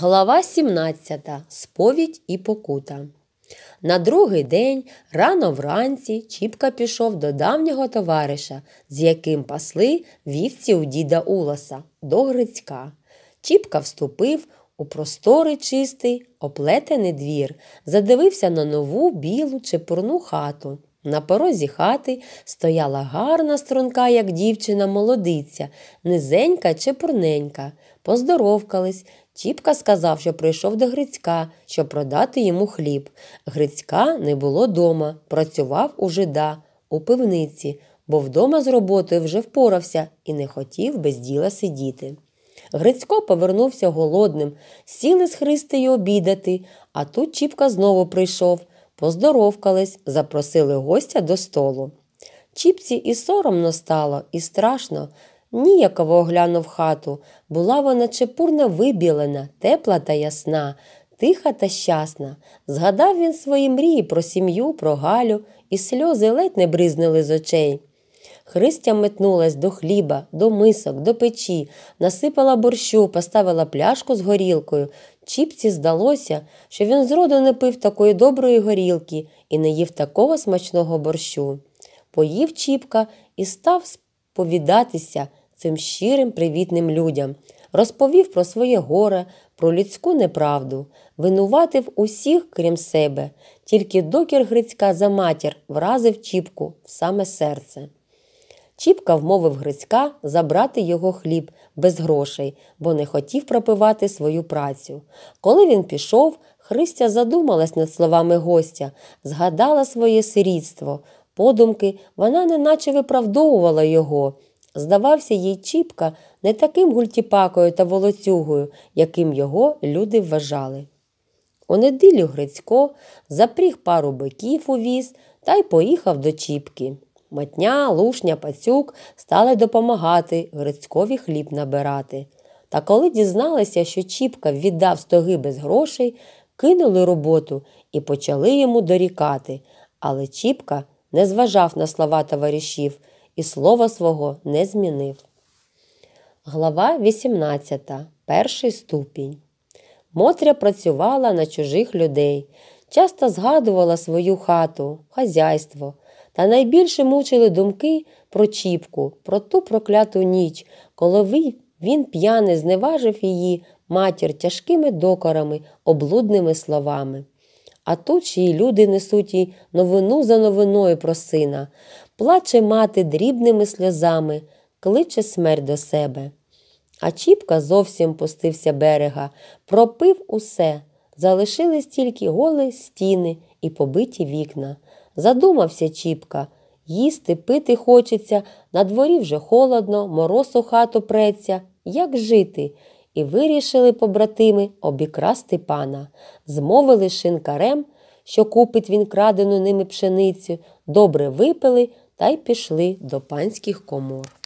Глава 17. Сповідь і покута. На другий день, рано вранці, Чіпка пішов до давнього товариша, з яким пасли вівці у діда Уласа до Грицька. Чіпка вступив у простори, чистий, оплетений двір, задивився на нову білу чепурну хату. На порозі хати стояла гарна струнка, як дівчина молодиця, низенька чепурненька. Поздоровкались, Чіпка сказав, що прийшов до Грицька, щоб продати йому хліб. Грицька не було дома, працював у жида, у пивниці, бо вдома з роботою вже впорався і не хотів без діла сидіти. Грицько повернувся голодним, сіли з Христею обідати, а тут Чіпка знову прийшов, поздоровкались, запросили гостя до столу. Чіпці і соромно стало, і страшно. Ніяково оглянув хату. Була вона чепурно вибілена, тепла та ясна, тиха та щасна. Згадав він свої мрії про сім'ю, про Галю, і сльози ледь не бризнули з очей. Христя метнулась до хліба, до мисок, до печі, насипала борщу, поставила пляшку з горілкою. Чіпці здалося, що він зроду не пив такої доброї горілки і не їв такого смачного борщу. Поїв Чіпка і став сповідатися цим щирим привітним людям, розповів про своє горе, про людську неправду, винуватив усіх, крім себе, тільки докір Грицька за матір вразив Чіпку в саме серце. Чіпка вмовив Грицька забрати його хліб без грошей, бо не хотів пропивати свою працю. Коли він пішов, Христя задумалась над словами гостя, згадала своє сирітство. Подумки вона неначе виправдовувала його здавався їй Чіпка не таким гультіпакою та волоцюгою, яким його люди вважали. У неділю Грицько запріг пару биків у віз та й поїхав до Чіпки. Матня, Лушня, Пацюк стали допомагати Грицькові хліб набирати. Та коли дізналися, що Чіпка віддав стоги без грошей, кинули роботу і почали йому дорікати. Але Чіпка не зважав на слова товаришів і слова свого не змінив. Глава 18. Перший ступінь. Мотря працювала на чужих людей, часто згадувала свою хату, хазяйство, та найбільше мучили думки про Чіпку, про ту прокляту ніч, коли він п'яний зневажив її матір тяжкими докорами, облудними словами а тут ще й люди несуть їй новину за новиною про сина, плаче мати дрібними сльозами, кличе смерть до себе. А Чіпка зовсім пустився берега, пропив усе, залишились тільки голі стіни і побиті вікна. Задумався Чіпка. Їсти, пити хочеться, на дворі вже холодно, мороз у хату преться. Як жити? і вирішили побратими обікрасти пана, змовили шинкарем, що купить він крадену ними пшеницю, добре випили та й пішли до панських комор.